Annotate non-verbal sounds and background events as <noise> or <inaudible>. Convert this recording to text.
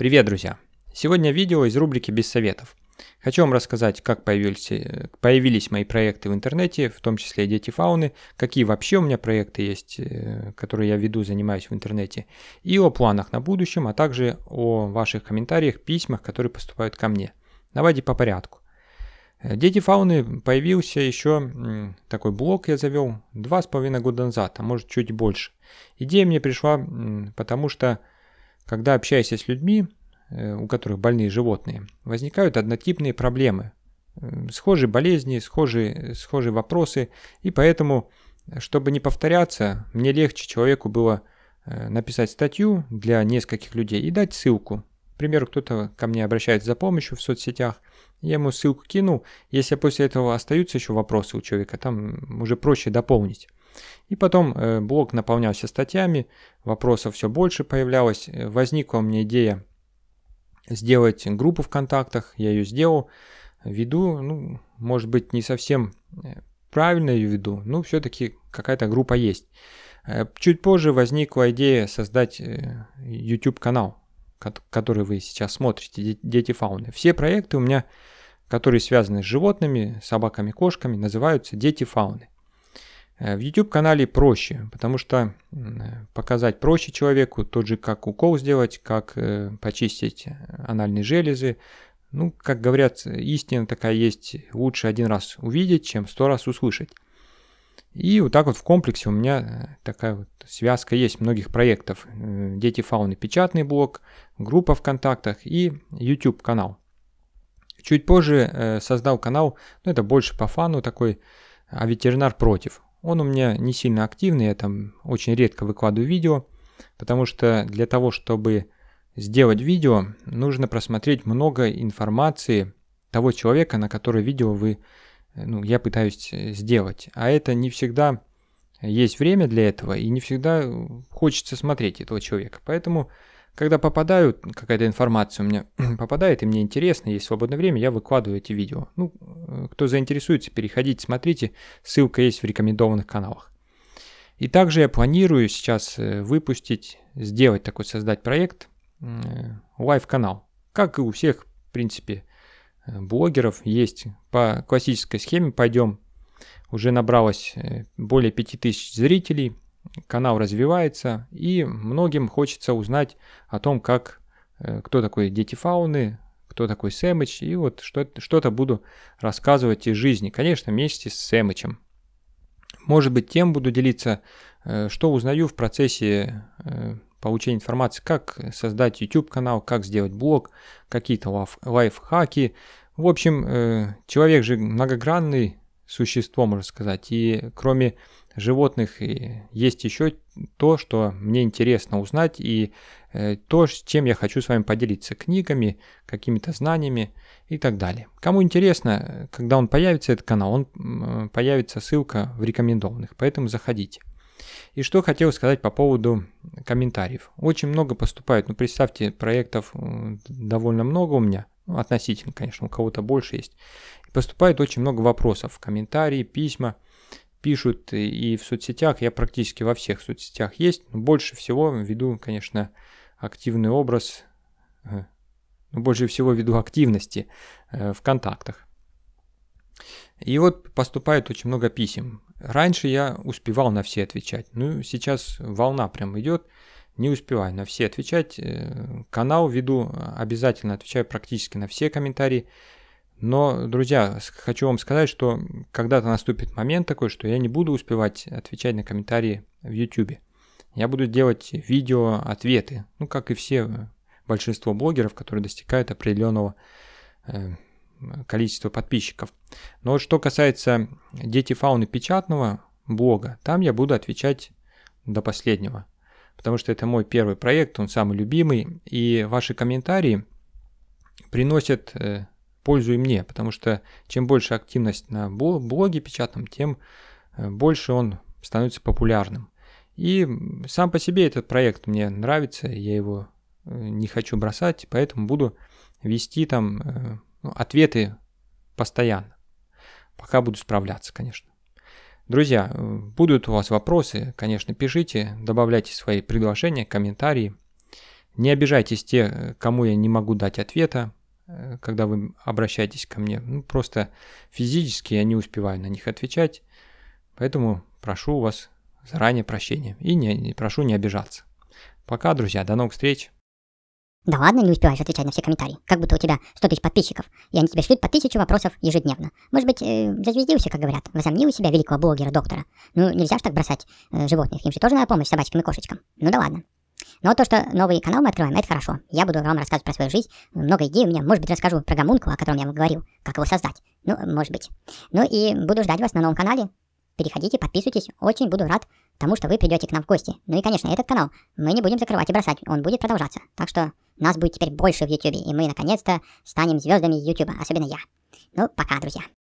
Привет, друзья! Сегодня видео из рубрики «Без советов». Хочу вам рассказать, как появились, э, появились мои проекты в интернете, в том числе «Дети фауны», какие вообще у меня проекты есть, э, которые я веду, занимаюсь в интернете, и о планах на будущем, а также о ваших комментариях, письмах, которые поступают ко мне. Давайте по порядку. Э, «Дети фауны» появился еще такой блог я завел два с половиной года назад, а может чуть больше. Идея мне пришла, потому что когда общаешься с людьми, Э, у которых больные животные, возникают однотипные проблемы, э, схожие болезни, схожие, схожие вопросы, и поэтому, чтобы не повторяться, мне легче человеку было э, написать статью для нескольких людей и дать ссылку. К примеру, кто-то ко мне обращается за помощью в соцсетях, я ему ссылку кину. если после этого остаются еще вопросы у человека, там уже проще дополнить. И потом блог наполнялся статьями, вопросов все больше появлялось, возникла у меня идея сделать группу в контактах, я ее сделал, веду, ну, может быть, не совсем э, правильно ее веду, но все-таки какая-то группа есть. Э, чуть позже возникла идея создать э, YouTube-канал, который вы сейчас смотрите, «Дети фауны». Все проекты у меня, которые связаны с животными, собаками, кошками, называются «Дети фауны». Э, в YouTube-канале проще, потому что э, показать проще человеку, тот же как укол сделать, как э, почистить анальные железы. Ну, как говорят, истина такая есть, лучше один раз увидеть, чем сто раз услышать. И вот так вот в комплексе у меня такая вот связка есть многих проектов. Дети фауны, печатный блог, группа ВКонтактах и YouTube канал. Чуть позже создал канал, ну это больше по фану такой, а ветеринар против. Он у меня не сильно активный, я там очень редко выкладываю видео, потому что для того, чтобы сделать видео, нужно просмотреть много информации того человека, на который видео вы, ну, я пытаюсь э, сделать. А это не всегда есть время для этого, и не всегда э, хочется смотреть этого человека. Поэтому когда попадают, какая-то информация у меня <clears throat> попадает, и мне интересно, есть свободное время, я выкладываю эти видео. Ну, э, кто заинтересуется, переходите, смотрите, ссылка есть в рекомендованных каналах. И также я планирую сейчас э, выпустить, сделать такой, создать проект, э, лайв-канал. Как и у всех, в принципе, блогеров есть по классической схеме «Пойдем». Уже набралось более 5000 зрителей канал развивается, и многим хочется узнать о том, как, э, кто такой дети фауны, кто такой Сэмыч, и вот что-то буду рассказывать из жизни, конечно, вместе с Сэмычем. Может быть, тем буду делиться, э, что узнаю в процессе э, получения информации, как создать YouTube-канал, как сделать блог, какие-то лайфхаки. В общем, человек же многогранный, существо, можно сказать. И кроме животных есть еще то, что мне интересно узнать и э, то, с чем я хочу с вами поделиться. Книгами, какими-то знаниями и так далее. Кому интересно, когда он появится, этот канал, он появится ссылка в рекомендованных, поэтому заходите. И что хотел сказать по поводу комментариев. Очень много поступает, ну представьте, проектов довольно много у меня, относительно, конечно, у кого-то больше есть. Поступает очень много вопросов, комментарии, письма пишут и в соцсетях, я практически во всех соцсетях есть, но больше всего веду, конечно, активный образ, э, но ну, больше всего веду активности э, в контактах. И вот поступает очень много писем. Раньше я успевал на все отвечать, ну сейчас волна прям идет, не успеваю на все отвечать. Э, канал веду, а, обязательно отвечаю практически на все комментарии. Но, друзья, хочу вам сказать, что когда-то наступит момент такой, что я не буду успевать отвечать на комментарии в YouTube. Я буду делать видео-ответы, ну, как и все э, большинство блогеров, которые достигают определенного э, количества подписчиков. Но вот что касается «Дети фауны» печатного блога, там я буду отвечать до последнего, потому что это мой первый проект, он самый любимый, и ваши комментарии приносят э, пользу и мне, потому что чем больше активность на блоге печатном, тем э, больше он становится популярным. И сам по себе этот проект мне нравится, я его э, не хочу бросать, поэтому буду вести там э, ну, ответы постоянно, пока буду справляться, конечно. Друзья, будут у вас вопросы, конечно, пишите, добавляйте свои предложения, комментарии. Не обижайтесь те, кому я не могу дать ответа, Э, когда вы обращаетесь ко мне. Ну, просто физически я не успеваю на них отвечать, поэтому прошу у вас заранее прощения и не, не прошу не обижаться. Пока, друзья, до новых встреч! Да ладно, не успеваешь отвечать на все комментарии. Как будто у тебя 100 тысяч подписчиков, и они тебе шлют по тысячу вопросов ежедневно. Может быть, э, зазвездился, как говорят, возомнил у себя великого блогера-доктора. Ну, нельзя же так бросать э, животных, им же тоже надо помощь собачкам и кошечкам. Ну да ладно. Но то, что новый канал мы открываем, это хорошо. Я буду вам рассказывать про свою жизнь. Много идей у меня. Может быть, расскажу про гамунку, о котором я вам говорил. Как его создать. Ну, может быть. Ну и буду ждать вас на новом канале. Переходите, подписывайтесь. Очень буду рад тому, что вы придете к нам в гости. Ну и, конечно, этот канал мы не будем закрывать и бросать. Он будет продолжаться. Так что нас будет теперь больше в YouTube. И мы, наконец-то, станем звездами YouTube. Особенно я. Ну, пока, друзья.